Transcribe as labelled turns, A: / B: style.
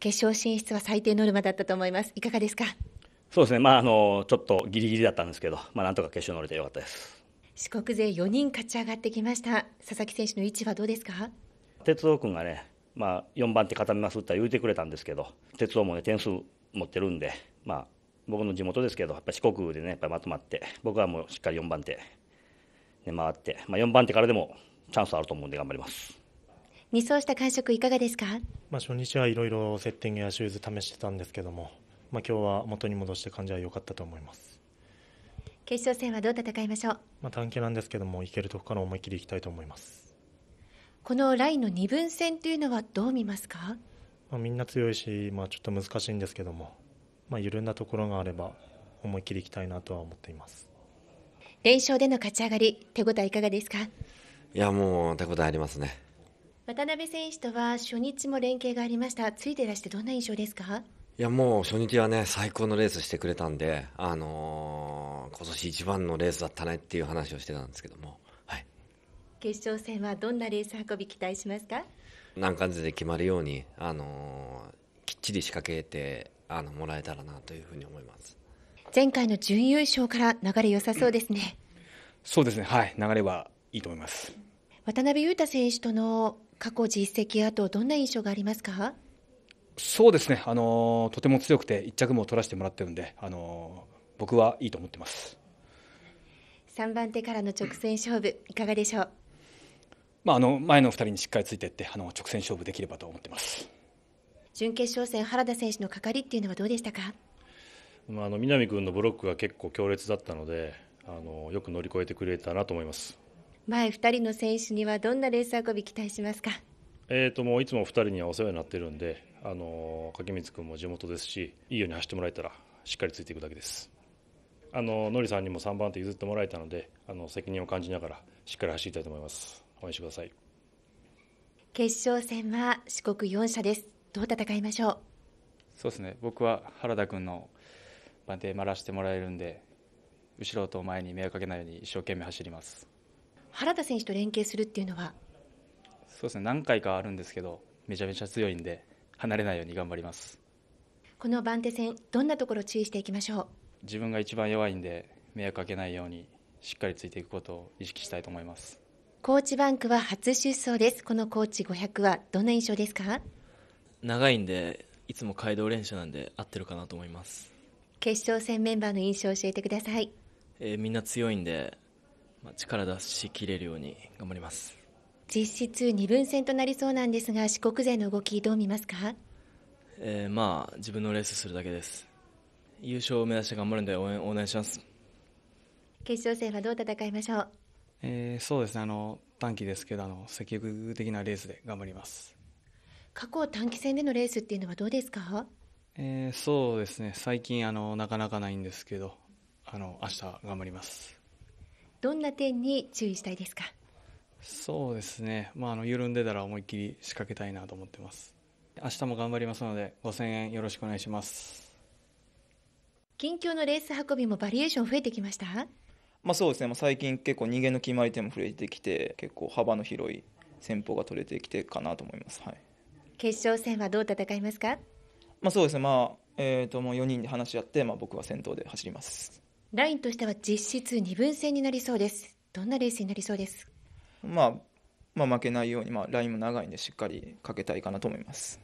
A: 決勝進出は最低ノルマだったと思います。いかがですかそうですね、まあ、あのちょっとギリギリだったんですけど、まあ、なんとか決勝乗れてよかったです四国勢4人勝ち上がってきました、佐々木選手の位置はどうですか哲夫君がね、まあ、4番手固めますって言うてくれたんですけど、哲夫もね、点数持ってるんで、まあ、僕の地元ですけど、やっぱ四国でね、やっぱまとまって、僕はもうしっかり4番手、で回って、まあ、4番手からでもチャンスあると思うんで、頑張ります。二走した感触いかがですか、まあ、初日はいろいろセッティングやシューズ試してたんですけども、まあ、今日は元に戻して感じは良かったと思います決勝戦はどう戦いましょう、まあ、短期なんですけどもいけるとこから思い切りいきたいと思いますこのラインの二分線というのはどう見ますか、まあ、みんな強いし、まあ、ちょっと難しいんですけども、まあ、緩んだところがあれば思い切りいきたいなとは思っています連勝での勝ち上がり手応えいかがですかいやもう手応えありますね渡辺選手とは初日も連携がありました、ついてらしてどんな印象ですかいやもう初日はね最高のレースしてくれたんで、あのー、今年一番のレースだったねっていう話をしてたんですけども、はい、決勝戦はどんなレース運び期待しますか何関で決まるように、あのー、きっちり仕掛けてあのもらえたらなというふうに思います前回の準優勝から流れ良さそうですね。そうですねはい流れはいいと思います渡辺裕太選手との過去実績あとどんな印象がありますかそうですね、あのとても強くて1着も取らせてもらってるんで、あの僕はいいと思ってます3番手からの直線勝負、いかがでしょう、まあ、あの前の2人にしっかりついていってあの直線勝負できればと思ってます準決勝戦、原田選手のかかりっていうのはどうでしたか、まあ、あの南君のブロックが結構強烈だったのであのよく乗り越えてくれたなと思います。前二人の選手にはどんなレース運び期待しますか、えーと、もういつも二人にはお世話になってるんで、あのー、掛光君も地元ですしいいように走ってもらえたらしっかりついていくだけです。あのノリさんにも三番手譲ってもらえたのであの責任を感じながらしっかり走りたいと思います応援してください決勝戦は四国四社ですどう戦いましょうそうですね僕は原田君の番手回らせてもらえるんで後ろと前に迷惑かけないように一生懸命走ります原田選手と連携するっていうのはそうですね何回かあるんですけどめちゃめちゃ強いんで離れないように頑張りますこの番手戦どんなところ注意していきましょう自分が一番弱いんで迷惑かけないようにしっかりついていくことを意識したいと思いますコーチバンクは初出走ですこのコーチ500はどんな印象ですか長いんでいつも街道練習なんで合ってるかなと思います決勝戦メンバーの印象を教えてください、えー、みんな強いんでまあ、力出し切れるように頑張ります実質二分戦となりそうなんですが四国勢の動きどう見ますか、えー、まあ自分のレースするだけです優勝を目指して頑張るんで応援お願いします決勝戦はどう戦いましょう、えー、そうですねあの短期ですけどあの積極的なレースで頑張ります過去短期戦でのレースっていうのはどうですか、えー、そうですね最近あのなかなかないんですけどあの明日頑張りますどんな点に注意したいですかそうですね、まあ、あの緩んでたら思いっきり仕掛けたいなと思ってます明日も頑張りますので5000円よろしくお願いします近況のレース運びもバリエーション増えてきましたまあそうですね、最近結構人間の決まり手も増えてきて結構幅の広い戦法が取れてきてかなと思います、はい、決勝戦はどう戦いますかまあそうですねまあえーと、ともう4人で話し合って、まあ、僕は先頭で走ります。ラインとしては実質二分戦になりそうです。どんなレースになりそうですまあ、まあ、負けないように、まあ、ラインも長いんでしっかりかけたいかなと思います。